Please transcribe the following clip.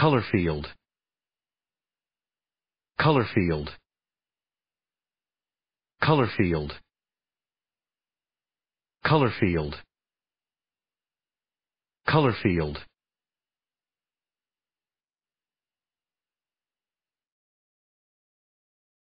Color field. Color field. Color field. Color field. Color field.